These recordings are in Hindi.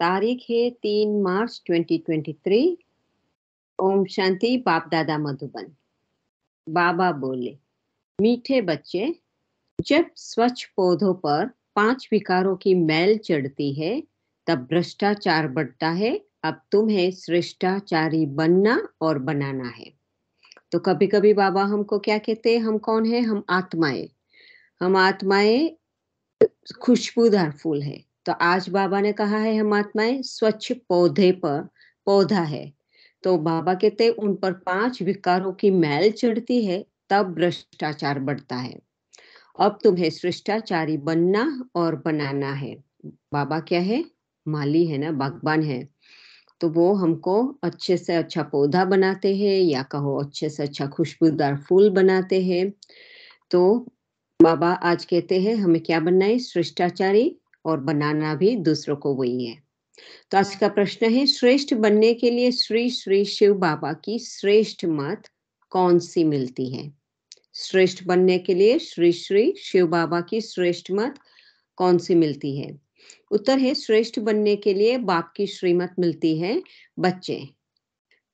तारीख है तीन मार्च 2023 ओम शांति बाप दादा मधुबन बाबा बोले मीठे बच्चे जब स्वच्छ पौधों पर पांच विकारों की मैल चढ़ती है तब भ्रष्टाचार बढ़ता है अब तुम्हें श्रेष्टाचारी बनना और बनाना है तो कभी कभी बाबा हमको क्या कहते हैं हम कौन है हम आत्माएं हम आत्माएं खुशबूदार फूल है तो आज बाबा ने कहा है हम आत्माएं स्वच्छ पौधे पर पौधा है तो बाबा कहते उन पर पांच विकारों की मैल चढ़ती है तब भ्रष्टाचार बढ़ता है अब तुम्हें श्रिष्टाचारी बनना और बनाना है बाबा क्या है माली है ना बागबान है तो वो हमको अच्छे से अच्छा पौधा बनाते हैं या कहो अच्छे से अच्छा खुशबूदार फूल बनाते हैं तो बाबा आज कहते हैं हमें क्या बनना है श्रिष्टाचारी और बनाना भी दूसरों को वही है तो आज का प्रश्न है श्रेष्ठ बनने के लिए श्री श्री शिव बाबा की श्रेष्ठ मत कौन सी मिलती है श्रेष्ठ बनने के लिए श्री श्री शिव बाबा की श्रेष्ठ मत कौन सी मिलती है उत्तर है श्रेष्ठ बनने के लिए बाप की श्रीमत मिलती है बच्चे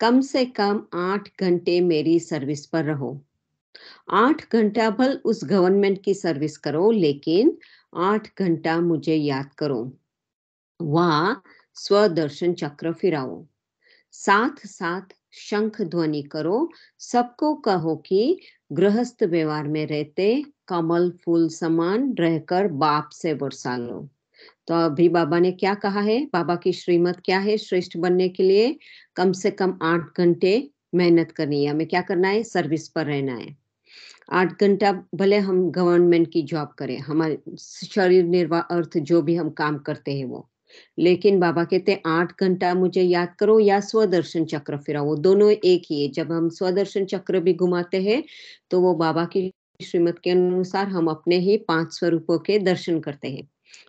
कम से कम आठ घंटे मेरी सर्विस पर रहो आठ घंटा भल उस गवर्नमेंट की सर्विस करो लेकिन आठ घंटा मुझे याद करो वहां स्वदर्शन चक्र फिराओ साथ साथ शंख ध्वनि करो सबको कहो कि गृहस्थ व्यवहार में रहते कमल फूल समान रहकर बाप से बरसा लो तो अभी बाबा ने क्या कहा है बाबा की श्रीमत क्या है श्रेष्ठ बनने के लिए कम से कम आठ घंटे मेहनत करनी है हमें क्या करना है सर्विस पर रहना है आठ घंटा भले हम गवर्नमेंट की जॉब करें हमारे शरीर निर्वाह अर्थ जो भी हम काम करते हैं वो लेकिन बाबा कहते हैं आठ घंटा मुझे याद करो या स्वदर्शन चक्र फिराओ दोनों एक ही है जब हम स्वदर्शन चक्र भी घुमाते हैं तो वो बाबा की श्रीमत के अनुसार हम अपने ही पांच स्वरूपों के दर्शन करते हैं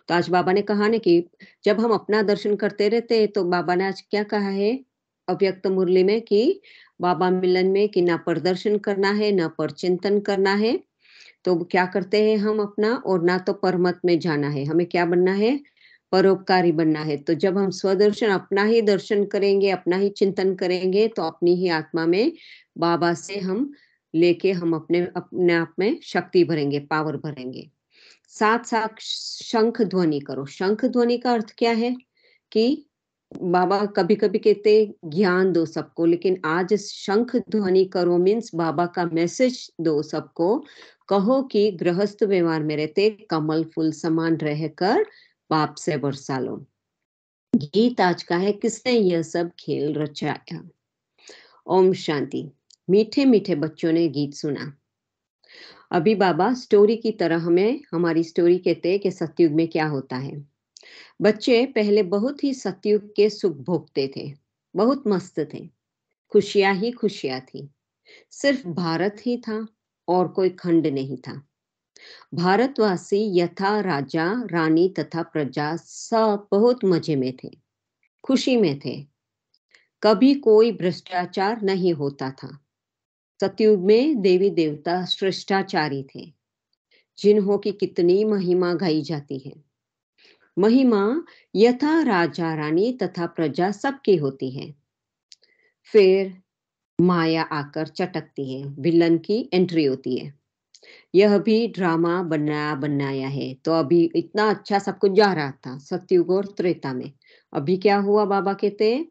तो आज बाबा ने कहा ना कि जब हम अपना दर्शन करते रहते हैं तो बाबा ने आज क्या कहा है अव्यक्त मुरली में कि बाबा मिलन में कि ना पर दर्शन करना है ना पर चिंतन करना है तो क्या करते हैं हम अपना और ना तो परमत में जाना है हमें क्या बनना है परोपकारी बनना है तो जब हम स्वदर्शन अपना ही दर्शन करेंगे अपना ही चिंतन करेंगे तो अपनी ही आत्मा में बाबा से हम लेके हम अपने अपने आप में शक्ति भरेंगे पावर भरेंगे साथ साथ शंख ध्वनि करो शंख ध्वनि का अर्थ क्या है कि बाबा कभी कभी कहते ज्ञान दो सबको लेकिन आज शंख ध्वनि करो मीन्स बाबा का मैसेज दो सबको कहो कि गृहस्थ व्यवहार में रहते कमल फूल समान रहकर पाप से बरसा लो गीत आज का है किसने यह सब खेल रचाया ओम शांति मीठे मीठे बच्चों ने गीत सुना अभी बाबा स्टोरी की तरह हमें हमारी स्टोरी कहते हैं कि सत्युग में क्या होता है बच्चे पहले बहुत ही सतयुग के सुख भोगते थे बहुत मस्त थे खुशियां ही खुशियां थी सिर्फ भारत ही था और कोई खंड नहीं था भारतवासी यथा राजा रानी तथा प्रजा सब बहुत मजे में थे खुशी में थे कभी कोई भ्रष्टाचार नहीं होता था सतयुग में देवी देवता शिष्टाचारी थे जिन्हों की कितनी महिमा गाई जाती है महिमा यथा राजा रानी तथा प्रजा सबकी होती है फिर माया आकर चटकती है विलन की एंट्री होती है यह भी ड्रामा बनाया बनाया है तो अभी इतना अच्छा सब कुछ जा रहा था सत्युग और त्रेता में अभी क्या हुआ बाबा कहते हैं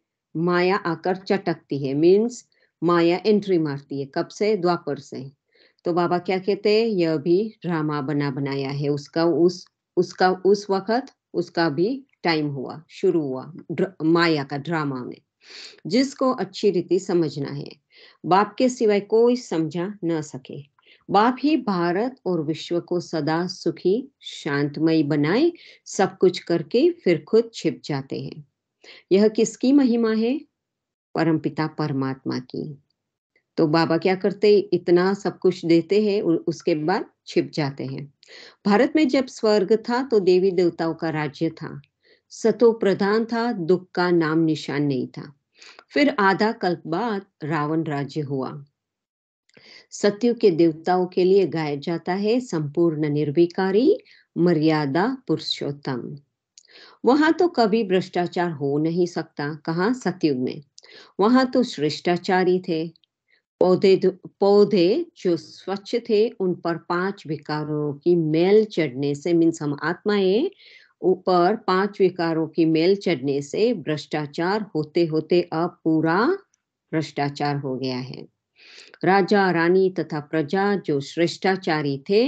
माया आकर चटकती है मीन्स माया एंट्री मारती है कब से द्वापर से तो बाबा क्या कहते हैं यह भी ड्रामा बना बनाया है उसका उस उसका उस वक्त उसका भी टाइम हुआ शुरू हुआ माया का ड्रामा में जिसको अच्छी रीति समझना है बाप के सिवाय कोई समझा न सके बाप ही भारत और विश्व को सदा सुखी शांतमय बनाए सब कुछ करके फिर खुद छिप जाते हैं यह किसकी महिमा है परमपिता परमात्मा की तो बाबा क्या करते इतना सब कुछ देते हैं उसके बाद छिप जाते हैं भारत में जब स्वर्ग था तो देवी देवताओं का राज्य था सतो प्रधान था दुख का नाम निशान नहीं था फिर आधा कल्प बाद रावण राज्य हुआ सत्यु के देवताओं के लिए गाया जाता है संपूर्ण निर्विकारी मर्यादा पुरुषोत्तम वहां तो कभी भ्रष्टाचार हो नहीं सकता कहा सत्युग में वहां तो श्रेष्ठाचारी थे पौधे पौधे जो स्वच्छ थे उन पर पांच विकारों की मेल चढ़ने से मीन्स हम आत्माएं ऊपर पांच विकारों की मेल चढ़ने से भ्रष्टाचार होते होते अब पूरा भ्रष्टाचार हो गया है राजा रानी तथा प्रजा जो श्रेष्ठाचारी थे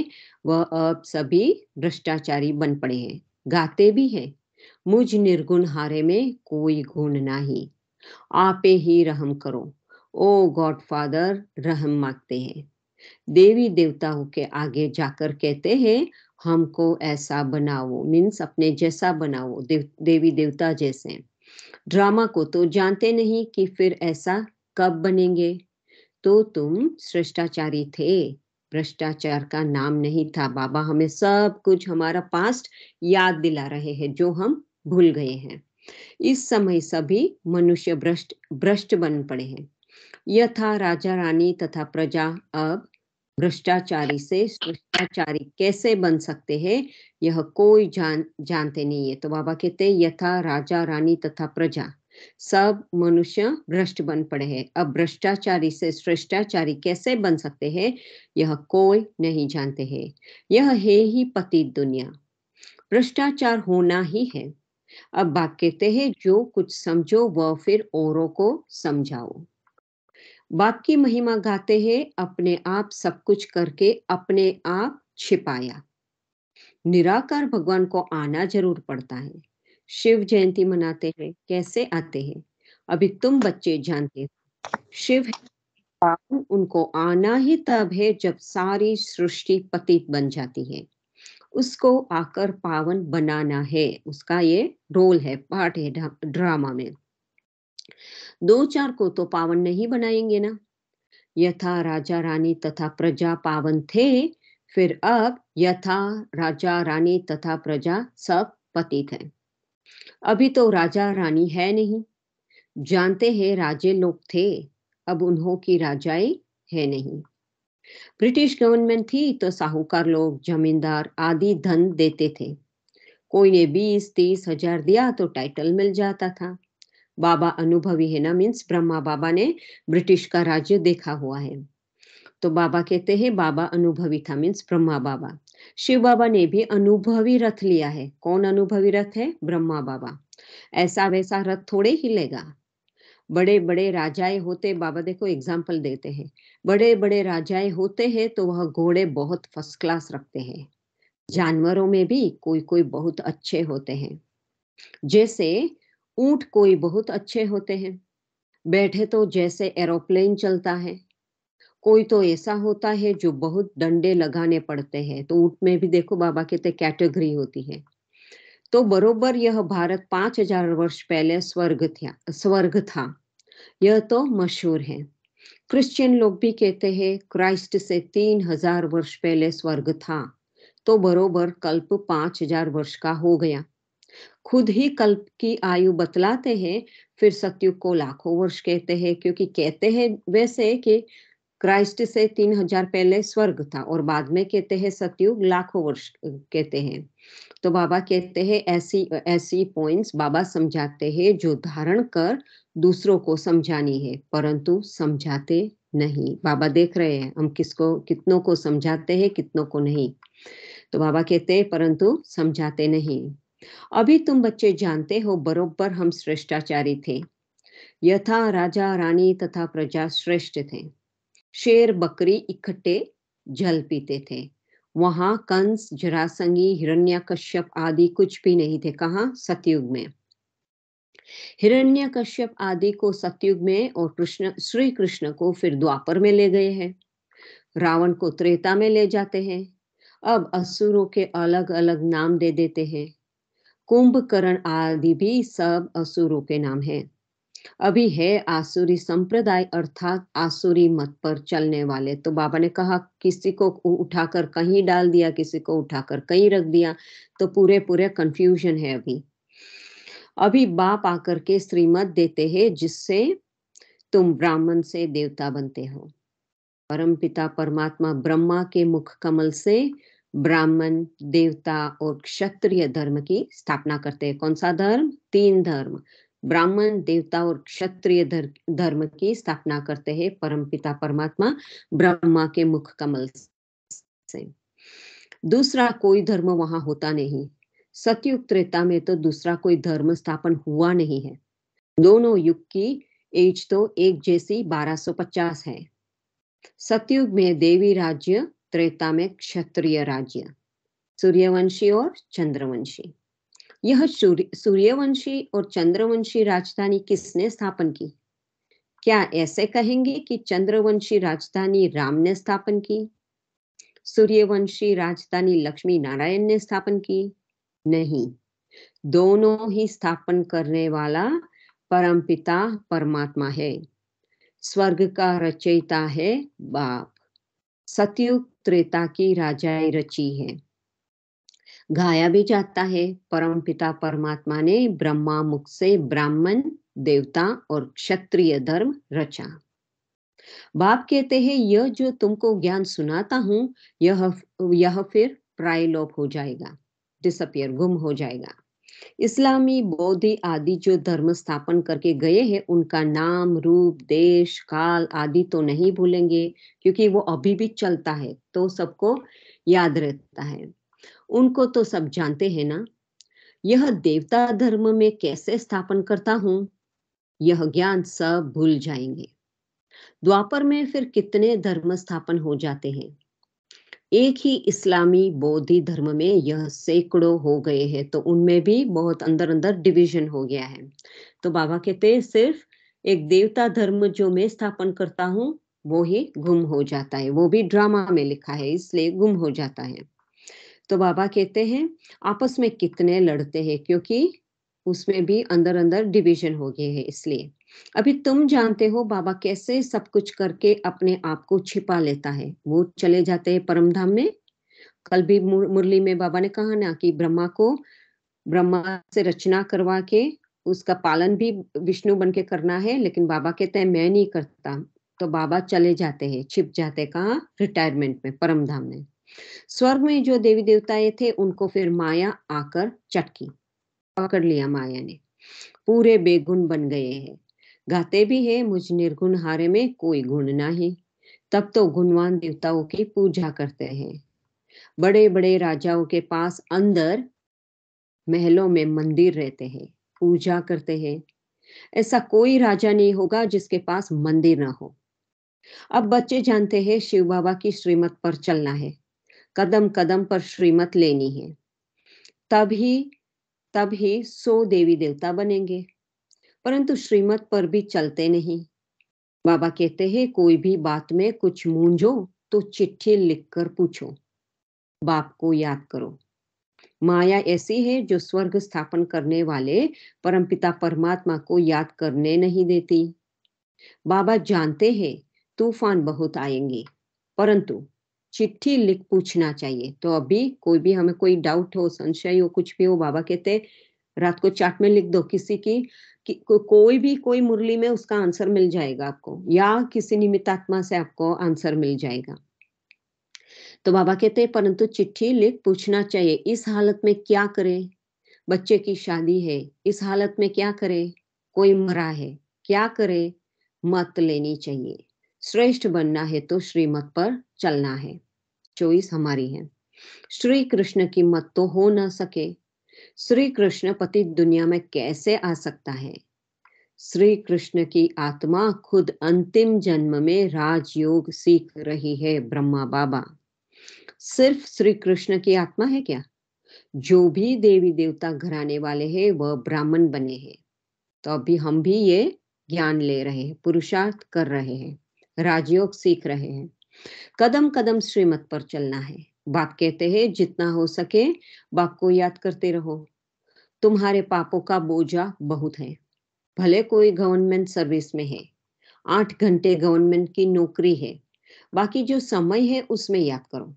वह अब सभी भ्रष्टाचारी बन पड़े हैं गाते भी हैं मुझ निर्गुण हारे में कोई गुण नहीं आपे ही रहम करो ओ गॉड फादर रहम मांगते हैं देवी देवताओं के आगे जाकर कहते हैं हमको ऐसा बनाओ मीन्स अपने जैसा बनाओ देव, देवी देवता जैसे ड्रामा को तो जानते नहीं कि फिर ऐसा कब बनेंगे तो तुम भ्रष्टाचारी थे भ्रष्टाचार का नाम नहीं था बाबा हमें सब कुछ हमारा पास्ट याद दिला रहे हैं जो हम भूल गए हैं इस समय सभी मनुष्य भ्रष्ट भ्रष्ट बन पड़े हैं यथा राजा रानी तथा प्रजा अब भ्रष्टाचारी से भ्रष्टाचारी कैसे बन सकते हैं यह कोई जान जानते नहीं है तो बाबा कहते हैं यथा राजा रानी तथा प्रजा सब मनुष्य भ्रष्ट बन पड़े हैं अब भ्रष्टाचारी से श्रेष्टाचारी कैसे बन सकते हैं यह कोई नहीं जानते हैं यह है ही पति दुनिया भ्रष्टाचार होना ही है अब बात कहते हैं जो कुछ समझो वह फिर औरों को समझाओ बाप की महिमा गाते हैं अपने आप सब कुछ करके अपने आप छिपाया निराकार भगवान को आना जरूर पड़ता है शिव जयंती मनाते हैं कैसे आते हैं अभी तुम बच्चे जानते हो शिव पावन उनको आना ही तब है जब सारी सृष्टि पतित बन जाती है उसको आकर पावन बनाना है उसका ये रोल है पार्ट है ड्रामा में दो चार को तो पावन नहीं बनाएंगे ना यथा राजा रानी तथा प्रजा पावन थे फिर अब यथा राजा रानी तथा प्रजा सब पतित है अभी तो राजा रानी है नहीं जानते हैं राजे लोग थे अब उन्हों की राजाई है नहीं ब्रिटिश गवर्नमेंट थी तो साहूकार लोग जमींदार आदि धन देते थे कोई ने बीस तीस हजार दिया तो टाइटल मिल जाता था बाबा अनुभवी है ना मीन्स ब्रह्मा बाबा ने ब्रिटिश का राज्य देखा हुआ है तो बाबा कहते हैं बाबा अनुभवी था मीन्स ब्रह्मा बाबा शिव बाबा ने भी अनुभवी रथ लिया है कौन अनुभवी रथ है ब्रह्मा बाबा ऐसा वैसा रथ थोड़े ही लेगा बड़े बड़े राजाए होते बाबा देखो एग्जाम्पल देते हैं बड़े बड़े राजाए होते हैं तो वह घोड़े बहुत फर्स्ट क्लास रखते हैं जानवरों में भी कोई कोई बहुत अच्छे होते हैं जैसे ऊंट कोई बहुत अच्छे होते हैं बैठे तो जैसे एरोप्लेन चलता है कोई तो ऐसा होता है जो बहुत डंडे लगाने पड़ते हैं तो ऊँट में भी देखो बाबा कहते कैटेगरी होती है तो बरोबर यह भारत पांच हजार वर्ष पहले स्वर्ग था स्वर्ग था यह तो मशहूर है क्रिश्चियन लोग भी कहते हैं क्राइस्ट से तीन हजार वर्ष पहले स्वर्ग था तो बरोबर कल्प पांच हजार वर्ष का हो गया खुद ही कल्प की आयु बतलाते हैं फिर सत्युग को लाखों वर्ष कहते हैं क्योंकि कहते हैं वैसे कि क्राइस्ट से तीन हजार पहले स्वर्ग था और बाद में कहते हैं सत्युग लाखों वर्ष कहते हैं तो बाबा कहते हैं ऐसी ऐसी पॉइंट्स बाबा समझाते हैं जो धारण कर दूसरों को समझानी है परंतु समझाते नहीं बाबा देख रहे हैं हम किसको कितनों को समझाते हैं कितनों को नहीं तो बाबा कहते हैं परंतु समझाते नहीं अभी तुम बच्चे जानते हो बरोबर हम श्रेष्ठाचारी थे यथा राजा रानी तथा प्रजा श्रेष्ठ थे शेर बकरी इकट्ठे जल पीते थे वहां कंस जरासंगी कश्यप आदि कुछ भी नहीं थे कहा सतयुग में हिरण्य कश्यप आदि को सतयुग में और कृष्ण श्री कृष्ण को फिर द्वापर में ले गए हैं रावण को त्रेता में ले जाते हैं अब असुरों के अलग अलग नाम दे देते हैं कुंभकर्ण आदि भी सब असुरों के नाम है अभी है आसुरी संप्रदाय अर्थात आसुरी मत पर चलने वाले तो बाबा ने कहा किसी को उठाकर कहीं डाल दिया किसी को उठाकर कहीं रख दिया तो पूरे पूरे कंफ्यूजन है अभी अभी बाप आकर के श्रीमत देते हैं जिससे तुम ब्राह्मण से देवता बनते हो परम पिता परमात्मा ब्रह्मा के मुख कमल से ब्राह्मण देवता और क्षत्रिय धर्म की स्थापना करते हैं कौन सा धर्म तीन धर्म ब्राह्मण देवता और क्षत्रिय धर्म की स्थापना करते हैं परमपिता परमात्मा ब्रह्मा के मुख कमल से दूसरा कोई धर्म वहां होता नहीं सतयुग त्रेता में तो दूसरा कोई धर्म स्थापन हुआ नहीं है दोनों युग की एज तो एक जैसी 1250 है सतयुग में देवी राज्य त्रेता में क्षत्रिय राज्य सूर्यवंशी और चंद्रवंशी यह सूर्यवंशी और चंद्रवंशी राजधानी किसने स्थापन की क्या ऐसे कहेंगे कि चंद्रवंशी राजधानी राम ने स्थापन की सूर्यवंशी राजधानी लक्ष्मी नारायण ने स्थापन की नहीं दोनों ही स्थापन करने वाला परमपिता परमात्मा है स्वर्ग का रचयिता है बाप सतयुग त्रेता की राजाएं रची है गाया भी जाता है परम पिता परमात्मा ने ब्रह्मा मुख से ब्राह्मण देवता और क्षत्रिय धर्म रचा बाप कहते हैं यह जो तुमको ज्ञान सुनाता हूं यह यह फिर प्रायलोप हो जाएगा डिसअपियर गुम हो जाएगा इस्लामी बौद्ध आदि जो धर्म स्थापन करके गए हैं उनका नाम रूप देश काल आदि तो नहीं भूलेंगे क्योंकि वो अभी भी चलता है तो सबको याद रहता है उनको तो सब जानते हैं ना यह देवता धर्म में कैसे स्थापन करता हूं यह ज्ञान सब भूल जाएंगे द्वापर में फिर कितने धर्म स्थापन हो जाते हैं एक ही इस्लामी बौद्धि धर्म में यह सैकड़ों हो गए हैं तो उनमें भी बहुत अंदर अंदर डिवीजन हो गया है तो बाबा कहते हैं सिर्फ एक देवता धर्म जो मैं स्थापन करता हूँ वो ही गुम हो जाता है वो भी ड्रामा में लिखा है इसलिए गुम हो जाता है तो बाबा कहते हैं आपस में कितने लड़ते हैं क्योंकि उसमें भी अंदर अंदर डिवीजन हो गए हैं इसलिए अभी तुम जानते हो बाबा कैसे सब कुछ करके अपने आप को छिपा लेता है वो चले जाते हैं परमधाम में कल भी मुरली में बाबा ने कहा ना कि ब्रह्मा को ब्रह्मा से रचना करवा के उसका पालन भी विष्णु बन के करना है लेकिन बाबा कहते हैं मैं नहीं करता तो बाबा चले जाते हैं छिप जाते कहा रिटायरमेंट में परमधाम में स्वर्ग में जो देवी देवताएं थे उनको फिर माया आकर चटकी पकड़ लिया माया ने पूरे बेगुण बन गए हैं गाते भी है मुझ निर्गुण हारे में कोई गुण नहीं तब तो गुणवान देवताओं की पूजा करते हैं बड़े बड़े राजाओं के पास अंदर महलों में मंदिर रहते हैं पूजा करते हैं ऐसा कोई राजा नहीं होगा जिसके पास मंदिर ना हो अब बच्चे जानते हैं शिव बाबा की श्रीमत पर चलना है कदम कदम पर श्रीमत लेनी है तभी तब ही सो देवी देवता बनेंगे परंतु श्रीमत पर भी चलते नहीं बाबा कहते हैं कोई भी बात में कुछ मूंझो तो चिट्ठी लिखकर पूछो बाप को याद करो माया ऐसी है जो स्वर्ग स्थापन करने वाले परमपिता परमात्मा को याद करने नहीं देती बाबा जानते हैं तूफान बहुत आएंगे परंतु चिट्ठी लिख पूछना चाहिए तो अभी कोई भी हमें कोई डाउट हो संशय हो कुछ भी हो बाबा कहते रात को चाट में लिख दो किसी की कि, को, कोई भी कोई मुरली में उसका आंसर मिल जाएगा आपको या किसी निमित्तात्मा आत्मा से आपको आंसर मिल जाएगा तो बाबा कहते हैं परंतु चिट्ठी लिख पूछना चाहिए इस हालत में क्या करे बच्चे की शादी है इस हालत में क्या करे कोई मरा है क्या करे मत लेनी चाहिए श्रेष्ठ बनना है तो श्रीमत पर चलना है चोइस हमारी है श्री कृष्ण की मत तो हो ना सके श्री कृष्ण पति दुनिया में कैसे आ सकता है श्री कृष्ण की आत्मा खुद अंतिम जन्म में राजयोग सीख रही है ब्रह्मा बाबा सिर्फ श्री कृष्ण की आत्मा है क्या जो भी देवी देवता घराने वाले हैं वह ब्राह्मण बने हैं तो अभी हम भी ये ज्ञान ले रहे हैं पुरुषार्थ कर रहे हैं राजयोग सीख रहे हैं कदम कदम श्रीमत पर चलना है बाप कहते हैं जितना हो सके बाप को याद करते रहो तुम्हारे पापों का बोझा बहुत है भले कोई गवर्नमेंट सर्विस में है आठ घंटे गवर्नमेंट की नौकरी है बाकी जो समय है उसमें याद करो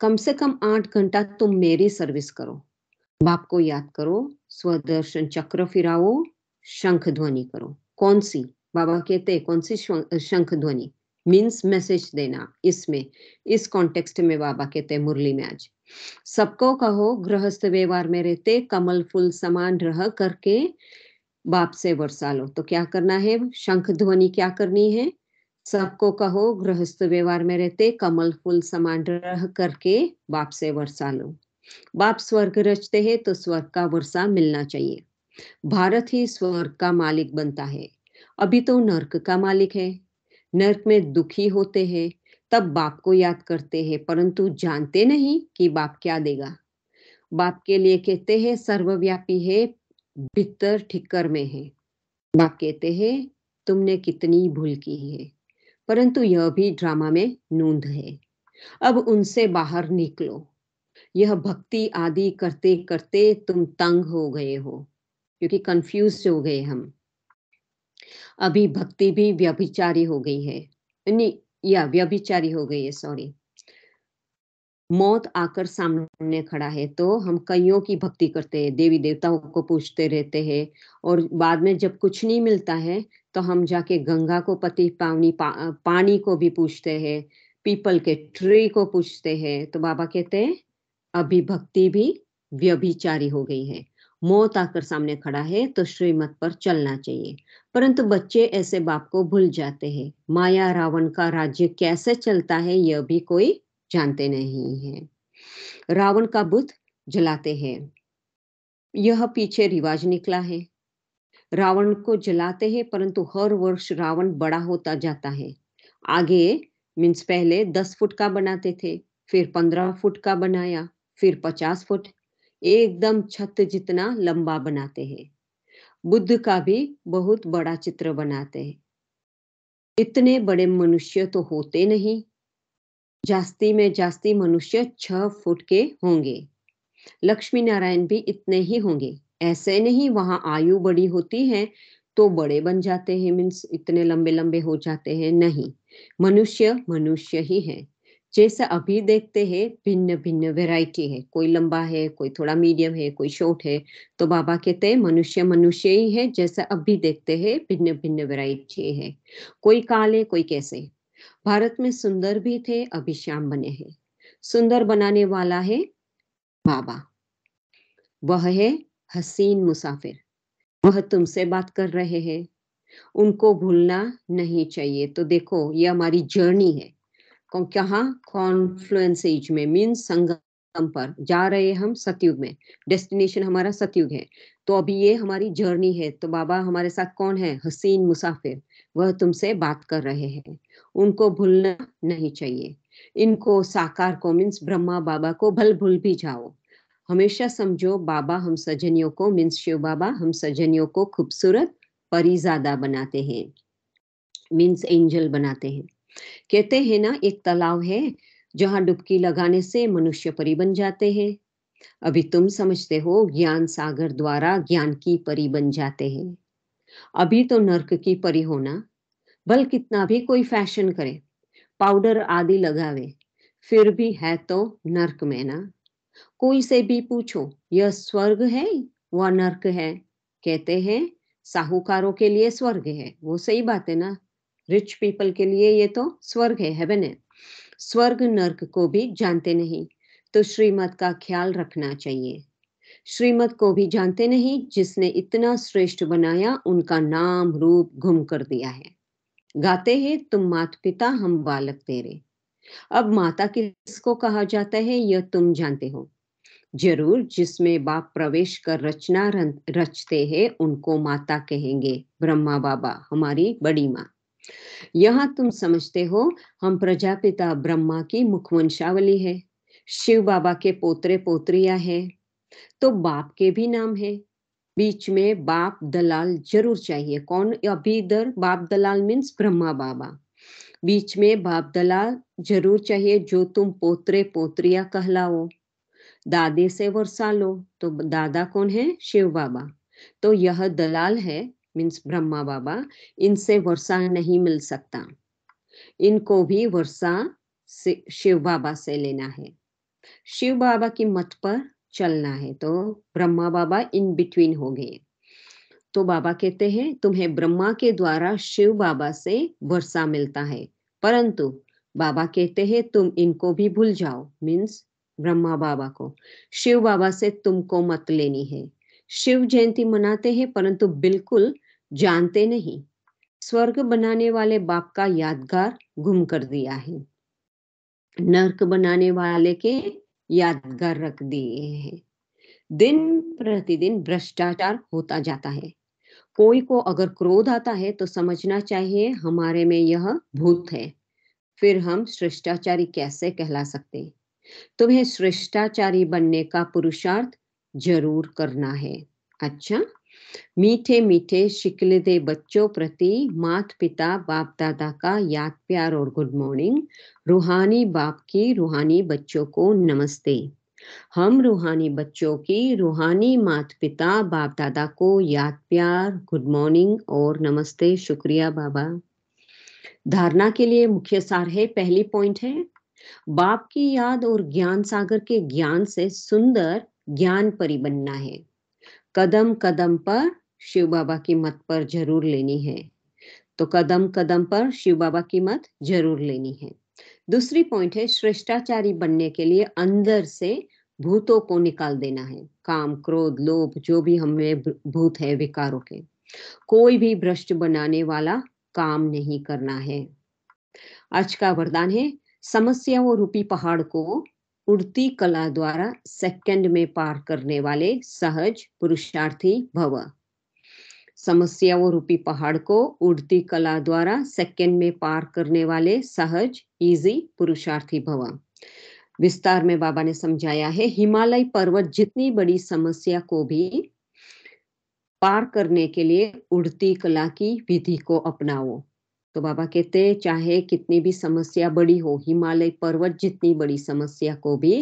कम से कम आठ घंटा तुम मेरी सर्विस करो बाप को याद करो स्वदर्शन चक्र फिराओ शंख ध्वनि करो कौन सी बाबा कहते हैं कौन सी शंख ध्वनि मीन्स मैसेज देना इसमें इस कॉन्टेक्स्ट में बाबा कहते हैं मुरली में आज सबको कहो गृहस्थ व्यवहार में रहते कमल फूल समान रह करके बाप से वर्षा लो तो क्या करना है शंख ध्वनि क्या करनी है सबको कहो गृहस्थ व्यवहार में रहते कमल फूल समान रह करके बाप से वर्षा लो बाप स्वर्ग रचते हैं तो स्वर्ग का वर्षा मिलना चाहिए भारत ही स्वर्ग का मालिक बनता है अभी तो नर्क का मालिक है नर्क में दुखी होते हैं तब बाप को याद करते हैं परंतु जानते नहीं कि बाप क्या देगा बाप के लिए कहते हैं सर्वव्यापी है भीतर ठिकर में है बाप कहते हैं तुमने कितनी भूल की है परंतु यह भी ड्रामा में नूंद है अब उनसे बाहर निकलो यह भक्ति आदि करते करते तुम तंग हो गए हो क्योंकि कंफ्यूज हो गए हम अभी भक्ति भी व्यभिचारी हो गई है या व्यभिचारी हो गई है सॉरी मौत आकर सामने खड़ा है तो हम कईयों की भक्ति करते हैं देवी देवताओं को पूछते रहते हैं और बाद में जब कुछ नहीं मिलता है तो हम जाके गंगा को पति पावनी पा, पानी को भी पूछते हैं पीपल के ट्री को पूछते हैं तो बाबा कहते हैं अभी भक्ति भी व्यभिचारी हो गई है मौत आकर सामने खड़ा है तो श्रीमत पर चलना चाहिए परंतु बच्चे ऐसे बाप को भूल जाते हैं माया रावण का राज्य कैसे चलता है यह भी कोई जानते नहीं है रावण का बुध जलाते हैं यह पीछे रिवाज निकला है रावण को जलाते हैं परंतु हर वर्ष रावण बड़ा होता जाता है आगे मीन्स पहले दस फुट का बनाते थे फिर पंद्रह फुट का बनाया फिर पचास फुट एकदम छत जितना लंबा बनाते हैं बुद्ध का भी बहुत बड़ा चित्र बनाते हैं इतने बड़े मनुष्य तो होते नहीं जास्ती में जास्ती मनुष्य छह फुट के होंगे लक्ष्मी नारायण भी इतने ही होंगे ऐसे नहीं वहां आयु बड़ी होती है तो बड़े बन जाते हैं मीन्स इतने लंबे लंबे हो जाते हैं नहीं मनुष्य मनुष्य ही है जैसा अभी देखते हैं भिन्न भिन्न वैरायटी है कोई लंबा है कोई थोड़ा मीडियम है कोई शॉर्ट है तो बाबा कहते हैं मनुष्य मनुष्य ही है जैसा अभी देखते हैं भिन्न भिन्न वैरायटी है कोई काले कोई कैसे भारत में सुंदर भी थे अभी श्याम बने हैं सुंदर बनाने वाला है बाबा वह है हसीन मुसाफिर वह तुमसे बात कर रहे हैं उनको भूलना नहीं चाहिए तो देखो ये हमारी जर्नी है कौन कहाँ कॉन्फ्लुएंस एज में मीन संगम पर जा रहे हम सतयुग में डेस्टिनेशन हमारा सतयुग है तो अभी ये हमारी जर्नी है तो बाबा हमारे साथ कौन है हसीन मुसाफिर वह तुमसे बात कर रहे हैं उनको भूलना नहीं चाहिए इनको साकार को मीन्स ब्रह्मा बाबा को भल भूल भी जाओ हमेशा समझो बाबा हम सजनियों को मीन्स शिव बाबा हम सजनियों को खूबसूरत परिजादा बनाते हैं मीन्स एंजल बनाते हैं कहते हैं ना एक तालाब है जहां डुबकी लगाने से मनुष्य परी बन जाते हैं अभी तुम समझते हो ज्ञान सागर द्वारा ज्ञान की परी बन जाते हैं अभी तो नर्क की परी होना बल कितना भी कोई फैशन करे पाउडर आदि लगावे फिर भी है तो नर्क में ना कोई से भी पूछो यह स्वर्ग है वह नर्क है कहते हैं साहूकारों के लिए स्वर्ग है वो सही बात है ना रिच पीपल के लिए ये तो स्वर्ग है हेवन है स्वर्ग नर्क को भी जानते नहीं तो श्रीमत का ख्याल रखना चाहिए श्रीमत को भी जानते नहीं जिसने इतना श्रेष्ठ बनाया उनका नाम रूप घुम कर दिया है गाते हैं तुम मात पिता हम बालक तेरे अब माता किसको कहा जाता है यह तुम जानते हो जरूर जिसमें बाप प्रवेश कर रचना रचते हैं उनको माता कहेंगे ब्रह्मा बाबा हमारी बड़ी माँ यहां तुम समझते हो हम प्रजापिता ब्रह्मा की मुखवंशावली है शिव बाबा के पोत्रे पोत्रिया है तो बाप के भी नाम है बीच में बाप दलाल जरूर चाहिए कौन अभी इधर बाप दलाल मीन्स ब्रह्मा बाबा बीच में बाप दलाल जरूर चाहिए जो तुम पोत्रे पोत्रिया कहलाओ दादे से वर्षा लो तो दादा कौन है शिव बाबा तो यह दलाल है मीन्स ब्रह्मा बाबा इनसे वर्षा नहीं मिल सकता इनको भी वर्षा शिव बाबा से लेना है शिव बाबा की मत पर चलना है तो ब्रह्मा बाबा इन बिटवीन हो गए तो बाबा कहते हैं तुम्हें ब्रह्मा के द्वारा शिव बाबा से वर्षा मिलता है परंतु बाबा कहते हैं तुम इनको भी भूल जाओ मीन्स ब्रह्मा बाबा को शिव बाबा से तुमको मत लेनी है शिव जयंती मनाते हैं परंतु बिल्कुल जानते नहीं स्वर्ग बनाने वाले बाप का यादगार गुम कर दिया है नरक बनाने वाले के यादगार रख दिए हैं दिन प्रतिदिन भ्रष्टाचार होता जाता है कोई को अगर क्रोध आता है तो समझना चाहिए हमारे में यह भूत है फिर हम श्रेष्टाचारी कैसे कहला सकते तुम्हें श्रेष्टाचारी बनने का पुरुषार्थ जरूर करना है अच्छा मीठे मीठे शिकलदे बच्चों प्रति मात पिता बाप दादा का याद प्यार और गुड मॉर्निंग रूहानी बाप की रूहानी बच्चों को नमस्ते हम रूहानी बच्चों की रूहानी मात पिता बाप दादा को याद प्यार गुड मॉर्निंग और नमस्ते शुक्रिया बाबा धारणा के लिए मुख्य सार है पहली पॉइंट है बाप की याद और ज्ञान सागर के ज्ञान से सुंदर ज्ञान परी बनना है कदम कदम पर शिव बाबा की मत पर जरूर लेनी है तो कदम कदम पर शिव बाबा की मत जरूर लेनी है दूसरी पॉइंट है श्रेष्ठाचारी बनने के लिए अंदर से भूतों को निकाल देना है काम क्रोध लोभ जो भी हमें भूत है विकारों के कोई भी भ्रष्ट बनाने वाला काम नहीं करना है आज का वरदान है समस्याओं रूपी पहाड़ को उड़ती कला द्वारा सेकंड में पार करने वाले सहज पुरुषार्थी भव समस्याओं रूपी पहाड़ को उड़ती कला द्वारा सेकंड में पार करने वाले सहज इजी पुरुषार्थी भव विस्तार में बाबा ने समझाया है हिमालय पर्वत जितनी बड़ी समस्या को भी पार करने के लिए उड़ती कला की विधि को अपनाओ तो बाबा कहते हैं चाहे कितनी भी समस्या बड़ी हो हिमालय पर्वत जितनी बड़ी समस्या को भी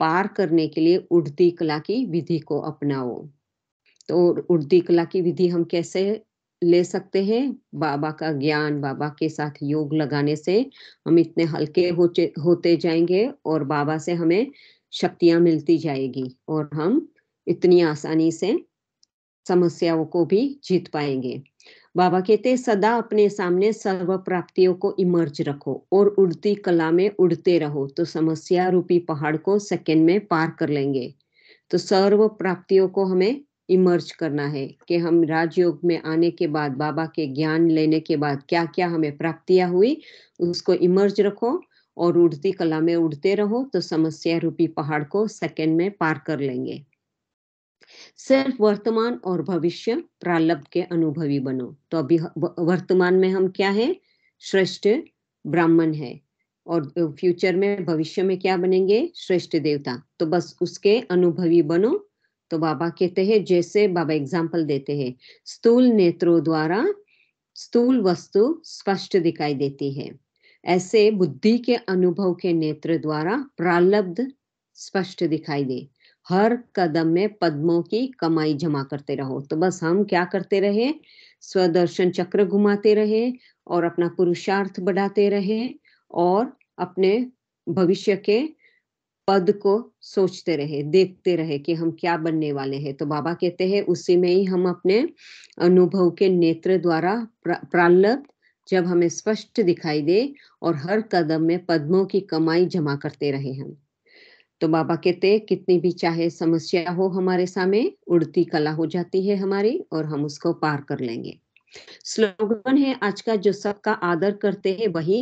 पार करने के लिए उड़ती कला की विधि को अपनाओ तो उड़ती कला की विधि हम कैसे ले सकते हैं बाबा का ज्ञान बाबा के साथ योग लगाने से हम इतने हल्के होते जाएंगे और बाबा से हमें शक्तियां मिलती जाएगी और हम इतनी आसानी से समस्याओं को भी जीत पाएंगे बाबा कहते सदा अपने सामने सर्व प्राप्तियों को इमर्ज रखो और उड़ती कला में उड़ते रहो तो समस्या रूपी पहाड़ को सेकेंड में पार कर लेंगे तो सर्व प्राप्तियों को हमें इमर्ज करना है कि हम राजयोग में आने के बाद बाबा के ज्ञान लेने के बाद क्या क्या हमें प्राप्तियां हुई उसको इमर्ज रखो और उड़ती कला में उड़ते रहो तो समस्या रूपी पहाड़ को सेकेंड में पार कर लेंगे सिर्फ वर्तमान और भविष्य प्रालब्ध के अनुभवी बनो तो अभी वर्तमान में हम क्या है श्रेष्ठ ब्राह्मण है और फ्यूचर में भविष्य में क्या बनेंगे श्रेष्ठ देवता तो बस उसके अनुभवी बनो तो बाबा कहते हैं जैसे बाबा एग्जाम्पल देते हैं स्थूल नेत्रों द्वारा स्थूल वस्तु स्पष्ट दिखाई देती है ऐसे बुद्धि के अनुभव के नेत्र द्वारा प्रालब्ध स्पष्ट दिखाई दे हर कदम में पद्मों की कमाई जमा करते रहो तो बस हम क्या करते रहे स्वदर्शन चक्र घुमाते रहे और अपना पुरुषार्थ बढ़ाते रहे और अपने भविष्य के पद को सोचते रहे देखते रहे कि हम क्या बनने वाले हैं तो बाबा कहते हैं उसी में ही हम अपने अनुभव के नेत्र द्वारा प्रालब्ध जब हमें स्पष्ट दिखाई दे और हर कदम में पद्मों की कमाई जमा करते रहे हम तो बाबा कहते कितनी भी चाहे समस्या हो हमारे सामने उड़ती कला हो जाती है हमारी और हम उसको पार कर लेंगे स्लोगन है आज का जो सबका आदर करते हैं वही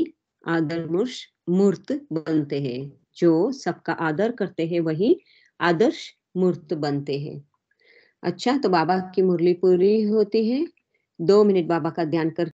आदरमूर्श मूर्त बनते हैं जो सबका आदर करते हैं वही आदर्श मूर्त बनते हैं अच्छा तो बाबा की मुरली पूरी होती है दो मिनट बाबा का ध्यान कर